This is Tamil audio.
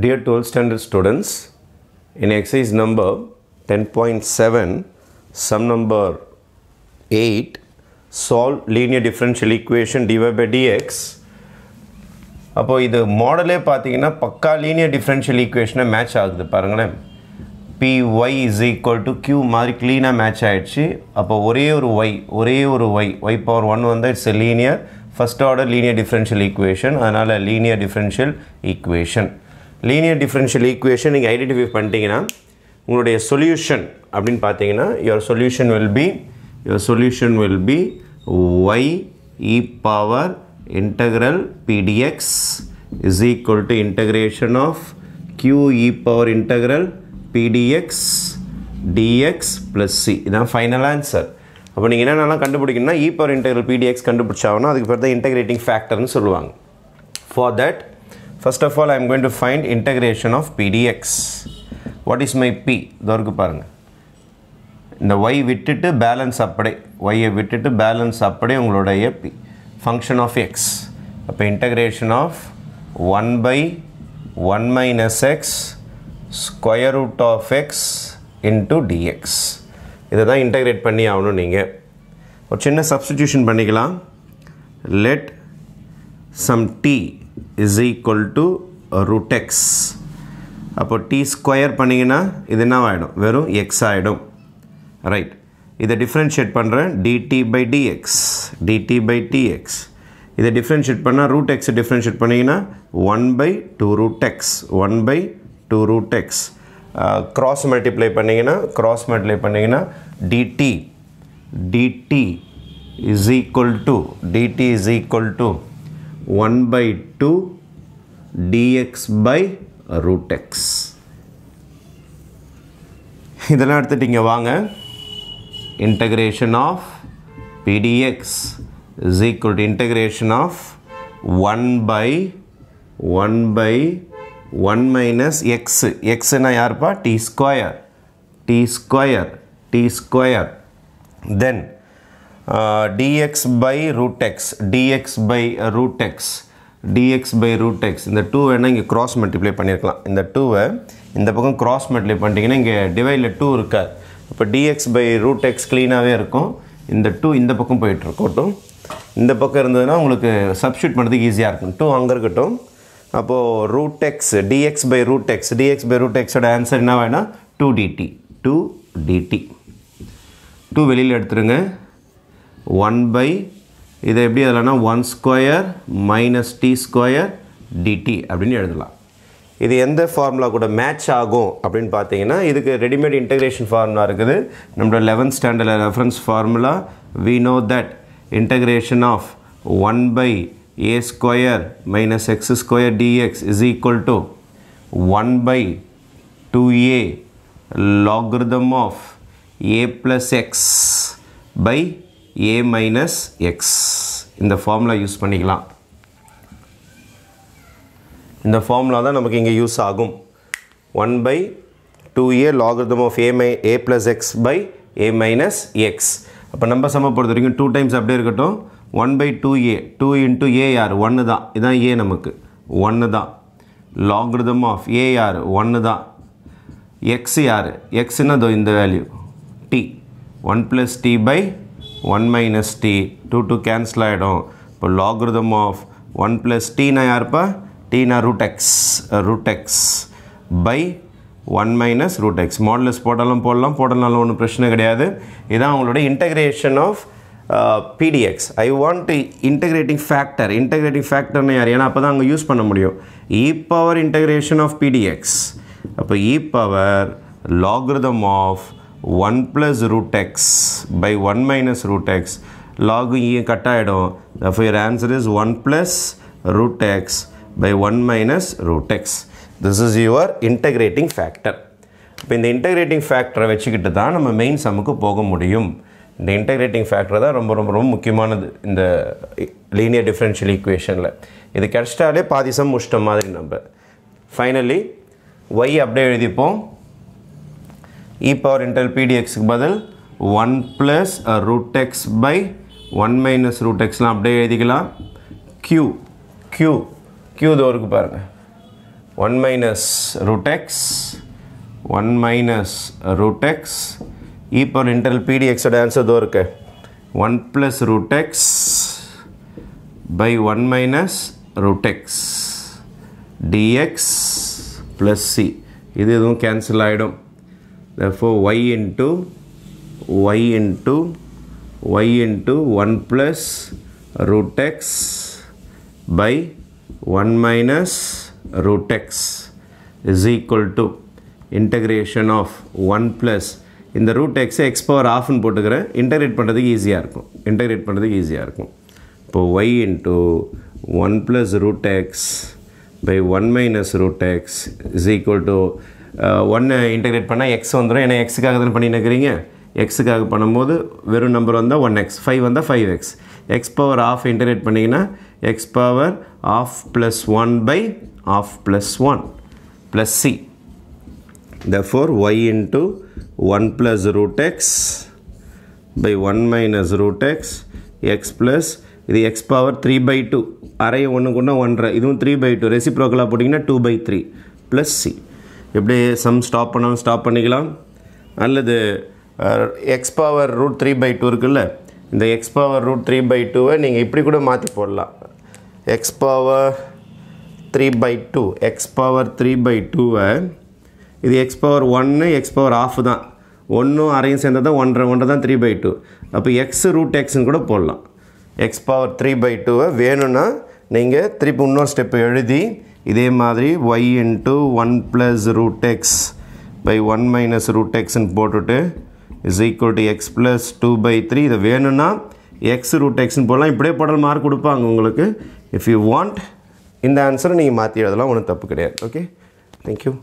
Dear 12th standard students, in exercise number 10.7, sum number 8, solve linear differential equation dy by dx. அப்போ இது மாடலே பார்த்தீங்கன்னா பக்கா லீனியர் டிஃப்ரென்ஷியல் ஈக்குவேஷனை மேட்ச் ஆகுது பாருங்களேன் P Y is equal to Q மாதிரி க்ளீனாக மேட்ச் ஆகிடுச்சு அப்போ ஒரே ஒரு ஒய் ஒரே ஒரு ஒய் ஒய் பவர் ஒன் வந்து it's a linear first order linear differential equation அதனால் linear differential equation linear differential equation நீங்கள் ஐடென்டிஃபை பண்ணிட்டீங்கன்னா உங்களுடைய சொல்யூஷன் அப்படின்னு பார்த்தீங்கன்னா your solution will be your solution will be Y E power integral PDX is equal to integration of q e power integral pdx dx plus c இதான் ஃபைனல் ஆன்சர் அப்போ நீங்கள் என்னென்னலாம் கண்டுபிடிக்கணும்னா இ பவர் இன்டெகிரல் பிடிஎக்ஸ் கண்டுபிடிச்சாங்கன்னா அதுக்கு பேர் தான் இன்டகிரேட்டிங் ஃபேக்டர்னு சொல்லுவாங்க for that first of all I am going to find integration of PDX what is my P இதற்கு பாருங்கள் இந்த ஒய் விட்டிட்டு பேலன்ஸ் அப்படி ஒய்யை விட்டுட்டு பேலன்ஸ் அப்படி உங்களுடைய பி ஃபங்க்ஷன் ஆஃப் எக்ஸ் அப்போ integration of one by one minus X square root of X into DX இதை தான் இன்டகிரேட் பண்ணி ஆகணும் நீங்கள் ஒரு சின்ன சப்ஸ்டிடியூஷன் பண்ணிக்கலாம் let some T is equal to root X அப்போ டி ஸ்கொயர் பண்ணிங்கன்னா இது என்ன ஆகிடும் வெறும் எக்ஸ் ஆகிடும் ரைட் இதை டிஃப்ரென்ஷியேட் பண்ணுறேன் DT by DX DT by DX இதை டிஃப்ரென்ஷியேட் பண்ணால் ரூட் எக்ஸ் டிஃப்ரென்ஷியேட் பண்ணிங்கன்னா one by two root X one by two root X cross multiply பண்ணிங்கன்னா க்ராஸ் மல்டிப்ளை பண்ணிங்கன்னா DT DT is equal to DT is equal to 1/2 dx/√x இதெல்லாம் எடுத்துட்டீங்க வாங்க integration of pdx = integration of 1/ 1/1-x x என்ன यारப்பா t² t² t² then dx by root x dx by root x dx by root x இந்த டூ வேண்ணா இங்கே க்ராஸ் multiply பண்ணியிருக்கலாம் இந்த டூவை இந்த பக்கம் க்ராஸ் மல்டிப்ளை பண்ணிட்டீங்கன்னா இங்கே 2 டூ இப்பு dx DX by root X க்ளீனாகவே இருக்கும் இந்த டூ இந்த பக்கம் போயிட்டுருக்கட்டும் இந்த பக்கம் இருந்ததுன்னா உங்களுக்கு சப்ஸ்டியூட் பண்ணுறதுக்கு ஈஸியாக 2 டூ அங்கே இருக்கட்டும் அப்போது root X DX by root X DX by root எக்ஸோட ஆன்சர் என்ன வேணால் two DT two DT two வெளியில் எடுத்துருங்க ஒன் பை இதை எப்படி எழுதலாம்னா one square minus T square DT அப்படின்னு எழுதலாம் இது எந்த ஃபார்முலா கூட மேட்ச் ஆகும் அப்படின்னு பார்த்தீங்கன்னா இதுக்கு ரெடிமேட் integration formula இருக்குது நம்மளோட eleventh standard reference formula we know that integration of one by A square minus x square DX is equal to one by two A logarithm of a plus x by A minus X இந்த formula யூஸ் பண்ணிக்கலாம் இந்த formula தான் நமக்கு இங்கே யூஸ் ஆகும் one by two A of of plus x A plus X by A minus X அப்போ நம்ம times பொறுத்த வரைக்கும் டூ டைம்ஸ் அப்படியே இருக்கட்டும் one by two A two a A யார் ஒன்று தான் இதுதான் ஏ நமக்கு ஒன்று தான் லாகிருதம் ஆஃப் ஏ யார் ஒன்று தான் எக்ஸ் யார் இன்னதோ இந்த value T one plus T by one minus T two two cancel ஆகிடும் இப்போ லாக்ரிதம் ஆஃப் ஒன் ப்ளஸ் டீனா யாருப்பா டீனா root X root X by one minus root X modulus போட்டாலும் போடலாம் போடலாம் ஒன்றும் பிரச்சனை கிடையாது இதான் அவங்களோட integration of PDX I want integrating factor integrating ஃபேக்டர்னு யார் ஏன்னா அப்போ தான் அங்கே யூஸ் பண்ண முடியும் E power integration of PDX அப்போ E power logarithm of one plus root x by one minus root x log இங்கே கட்டாயிடும் therefore your answer is one plus root x by one minus root x this is your integrating factor இப்போ இந்த இன்டகிரேட்டிங் ஃபேக்டரை வச்சுக்கிட்டு தான் நம்ம மெயின் சமுக்கு போக முடியும் இந்த இன்டகிரேட்டிங் ஃபேக்டர் தான் ரொம்ப ரொம்ப ரொம்ப முக்கியமானது இந்த லீனியர் டிஃப்ரென்ஷியல் ஈக்குவேஷனில் இது கிடச்சிட்டாலே பாதி சம் முஷ்டம் மாதிரி நம்ம ஃபைனலி ஒய் அப்படியே எழுதிப்போம் e power integral pdxக்கு பதில் 1 plus root x by 1 minus root xலாம் அப்படியே எழுதிக்கலாம் q q q தோருக்கு பாருங்க 1 minus root x 1 minus root x e power integral pdx ஓட ஆன்சர் தோ இருக்கு 1 plus root x by 1 minus root x dx plus c இது எதுவும் கேன்சல் ஆகிடும் therefore y into y into y into 1 plus root x by 1 minus root x is equal to integration of 1 plus இந்த ரூட் எக்ஸை எக்ஸ் பவர் ஆஃப்னு போட்டுக்கிறேன் இன்டகிரேட் பண்ணுறதுக்கு ஈஸியாக இருக்கும் இன்டகிரேட் பண்ணுறதுக்கு ஈஸியாக இருக்கும் இப்போது Y into one plus root X by one minus root X is equal to ஒன்று இன்டகிரேட் பண்ணால் எக்ஸ் வந்துடும் ஏன்னா எக்ஸுக்காக தானே பண்ணினுக்கிறீங்க எக்ஸுக்காக பண்ணும்போது வெறும் நம்பர் வந்தால் ஒன் எக்ஸ் ஃபைவ் வந்தால் five x x power half integrate பண்ணிங்கன்னா x power half plus one by half plus one plus c the four y into one plus root X by one minus root x x plus இது x power three by two அரை ஒன்று கொண்டா ஒன்றரை இதுவும் த்ரீ பை டூ ரெசிப்ரோக்கலாக போட்டிங்கன்னா two by three plus c எப்படி சம் ஸ்டாப் பண்ணாலும் ஸ்டாப் பண்ணிக்கலாம் அல்லது x power root three by two இருக்குல்ல இந்த x power root three by டூவை நீங்கள் இப்படி கூட மாற்றி போடலாம் x power three by two x power three by டூவை இது எக்ஸ் பவர் ஒன்று எக்ஸ் பவர் ஆஃப் தான் ஒன்றும் அரையும் சேர்ந்தால் தான் ஒன்றரை ஒன்றை தான் த்ரீ பை டூ அப்போ எக்ஸ் ரூட் எக்ஸ்னு கூட போடலாம் எக்ஸ் பவர் த்ரீ பை டூவை வேணும்னா நீங்கள் திருப்பி இன்னொரு ஸ்டெப்பை எழுதி இதே மாதிரி y into one plus root X by one minus root எக்ஸ்ன்னு போட்டுட்டு is equal to x plus two by three இதை வேணும்னா எக்ஸ் ரூட் எக்ஸ்னு போடலாம் இப்படியே போடல் மார்க் கொடுப்பாங்க உங்களுக்கு இஃப் யூ வாண்ட் இந்த ஆன்சரை நீங்கள் மாற்றி எழுதலாம் ஒன்றும் தப்பு கிடையாது ஓகே தேங்க்யூ